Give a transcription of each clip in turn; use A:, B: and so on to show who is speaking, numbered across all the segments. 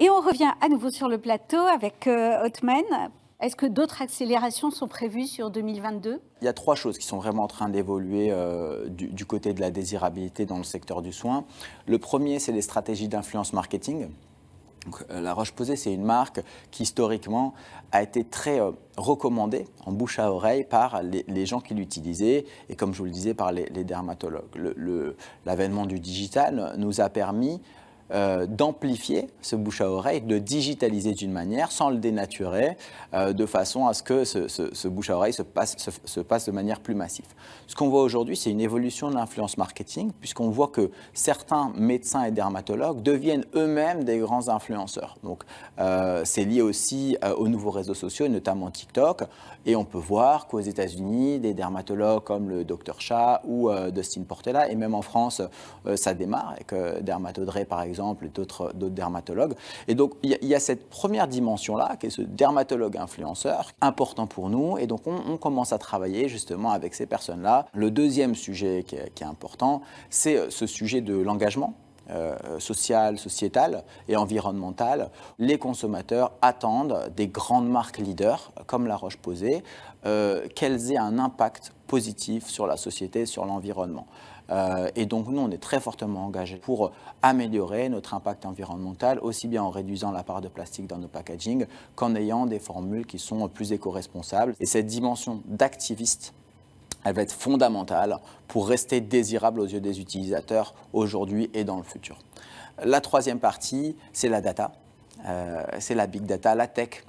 A: Et on revient à nouveau sur le plateau avec Hotman. Euh, Est-ce que d'autres accélérations sont prévues sur 2022 Il y a trois choses qui sont vraiment en train d'évoluer euh, du, côté de la désirabilité dans le secteur du soin. Le premier, c'est les stratégies d'influence marketing. Euh, la Roche-Posay, c'est une marque qui historiquement a été très recommandée en bouche à oreille par les, gens qui l'utilisaient et comme je vous le disais par les, les dermatologues. L'avènement du digital nous a permis euh, d'amplifier ce bouche à oreille, de digitaliser d'une manière sans le dénaturer, euh, de façon à ce que ce, bouche à oreille se passe, se, passe, de manière plus massive. Ce qu'on voit aujourd'hui, c'est une évolution de l'influence marketing, puisqu'on voit que certains médecins et dermatologues deviennent eux-mêmes des grands influenceurs. Donc, euh, c'est lié aussi aux nouveaux réseaux sociaux, notamment TikTok, et on peut voir qu'aux États-Unis, des dermatologues comme le Dr. Chat ou Dustin Portela, et même en France, ça démarre, avec Dermatodré par exemple, et d'autres dermatologues. Et donc, il y, a cette première dimension-là, qui est ce dermatologue influenceur, important pour nous. Et donc, on, commence à travailler justement avec ces personnes-là. Le deuxième sujet qui est important, c'est euh, ce sujet de l'engagement euh, sociale, sociétale et environnementale, les consommateurs attendent des grandes marques leaders comme La Roche-Posay euh, qu'elles aient un impact positif sur la société, sur l'environnement. Euh, et donc nous, on est très fortement engagés pour améliorer notre impact environnemental, aussi bien en réduisant la part de plastique dans nos packaging qu'en ayant des formules qui sont plus éco-responsables. Et cette dimension d'activiste elle va être fondamentale pour rester désirable aux yeux des utilisateurs aujourd'hui et dans le futur. La troisième partie, c'est la data, euh, c'est la big data, la tech.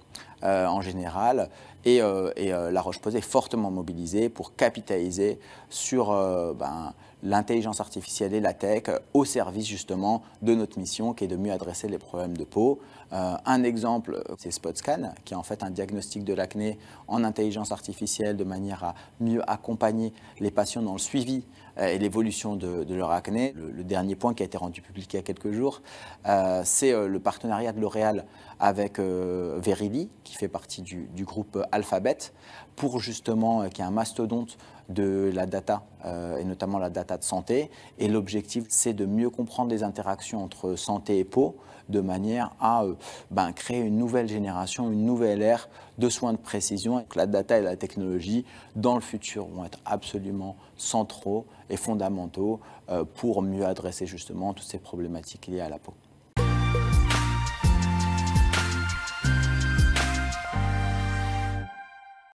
A: Euh, en général. Et, euh, euh, La Roche-Posay est fortement mobilisée pour capitaliser sur ben, l'intelligence artificielle et la tech au service justement de notre mission qui est de mieux adresser les problèmes de peau. un exemple, c'est SpotScan, qui est en fait un diagnostic de l'acné en intelligence artificielle de manière à mieux accompagner les patients dans le suivi et l'évolution de, leur acné. Le, le, dernier point qui a été rendu public il y a quelques jours, c'est le partenariat de L'Oréal avec Verily, qui fait partie du, groupe Alphabet, pour justement, euh, qui est un mastodonte de la data, euh, et notamment la data de santé. Et l'objectif, c'est de mieux comprendre les interactions entre santé et peau, de manière à euh, ben, créer une nouvelle génération, une nouvelle ère de soins de précision. la data et la technologie, dans le futur, vont être absolument centraux et fondamentaux pour mieux adresser justement toutes ces problématiques liées à la peau.